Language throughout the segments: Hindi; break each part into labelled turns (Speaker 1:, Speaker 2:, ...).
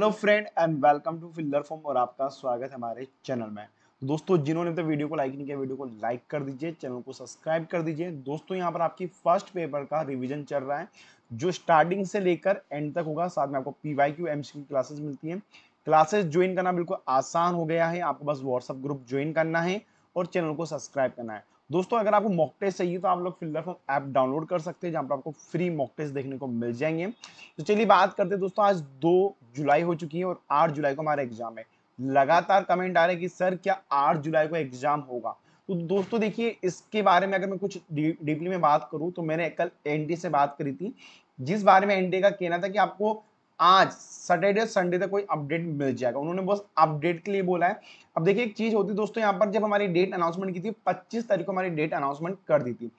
Speaker 1: hello friend and welcome to filler form और आपका स्वागत है हमारे चैनल में दोस्तों जिन्होंने तो वीडियो को लाइक नहीं किया वीडियो को लाइक कर दीजिए चैनल को सब्सक्राइब कर दीजिए दोस्तों यहाँ पर आपकी फर्स्ट पेपर का रिवीजन चल रहा है जो स्टार्टिंग से लेकर एंड तक होगा साथ में आपको पी वाई क्यू क्लासेस मिलती है क्लासेस ज्वाइन करना बिल्कुल आसान हो गया है आपको बस व्हाट्सअप ग्रुप ज्वाइन करना है और चैनल को सब्सक्राइब करना है दोस्तों अगर आपको मॉक टेस्ट चाहिए तो आप लोग फिल्डर फॉर्म ऐप डाउनलोड कर सकते हैं जहाँ पर आपको फ्री मॉक टेस्ट देखने को मिल जाएंगे तो चलिए बात करते हैं दोस्तों आज दो जुलाई हो चुकी है और आठ जुलाई को हमारा एग्जाम है लगातार कमेंट आ रहे हैं कि सर क्या आठ जुलाई को एग्जाम होगा तो दोस्तों देखिए इसके बारे में अगर मैं कुछ डीपली में बात करूँ तो मैंने कल एन से बात करी थी जिस बारे में एन का कहना था कि आपको आज सैटरडे और संडे तक कोई अपडेट मिल जाएगा उन्होंने बस अपडेट के लिए बोला है अब देखिए एक चीज़ होती है दोस्तों यहाँ पर जब हमारी डेट अनाउंसमेंट की थी 25 तारीख को हमारी डेट अनाउंसमेंट कर दी थी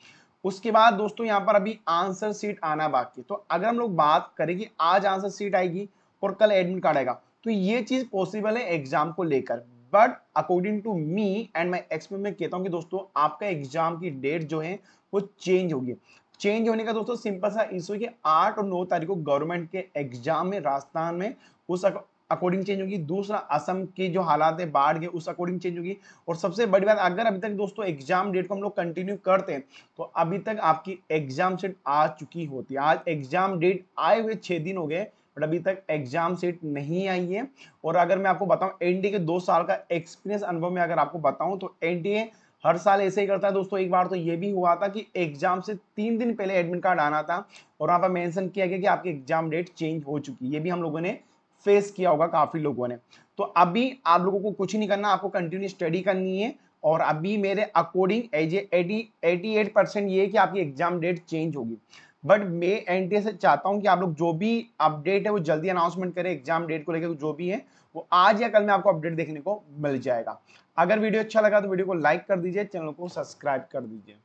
Speaker 1: उसके बाद दोस्तों यहाँ पर अभी आंसर सीट आना बाकी तो अगर हम लोग बात करें कि आज आंसर सीट आएगी और कल एडमिट कार्ड आएगा तो ये चीज़ पॉसिबल है एग्जाम को लेकर but according to me and my expert में कहता हूँ कि दोस्तों आपका एग्जाम की डेट जो है वो चेंज होगी चेंज होने का दोस्तों सिंपल सा इशू है कि आठ और नौ तारीख को गवर्नमेंट के एग्जाम में राजस्थान में उस अकॉर्डिंग चेंज होगी दूसरा असम की जो हालात है बाढ़ के उस अकॉर्डिंग चेंज होगी और सबसे बड़ी बात अगर अभी तक दोस्तों एग्जाम डेट को हम लोग कंटिन्यू करते हैं तो अभी तक आपकी एग्जाम सेट आ चुकी होती है आज एग्जाम डेट आए हुए छह दिन हो गए बट अभी तक एग्जाम सीट नहीं आई है और अगर मैं आपको बताऊं एनडीए के दो साल का एक्सपीरियंस अनुभव में अगर आपको बताऊं तो एनडीए हर साल ऐसे ही करता है दोस्तों एक बार तो ये भी हुआ था कि एग्जाम से तीन दिन पहले एडमिट कार्ड आना था और वहाँ पर मेंशन किया गया कि आपकी एग्जाम डेट चेंज हो चुकी है ये भी हम लोगों ने फेस किया होगा काफ़ी लोगों ने तो अभी आप लोगों को कुछ नहीं करना आपको कंटिन्यू स्टडी करनी है और अभी मेरे according as eighty eighty eight percent ये कि आपकी एग्जाम डेट चेंज होगी बट मैं एनटीए से चाहता हूँ कि आप लोग जो भी अपडेट है वो जल्दी अनाउंसमेंट करें एग्जाम डेट को लेकर जो भी है वो आज या कल में आपको अपडेट देखने को मिल जाएगा अगर वीडियो अच्छा लगा तो वीडियो को लाइक कर दीजिए चैनल को सब्सक्राइब कर दीजिए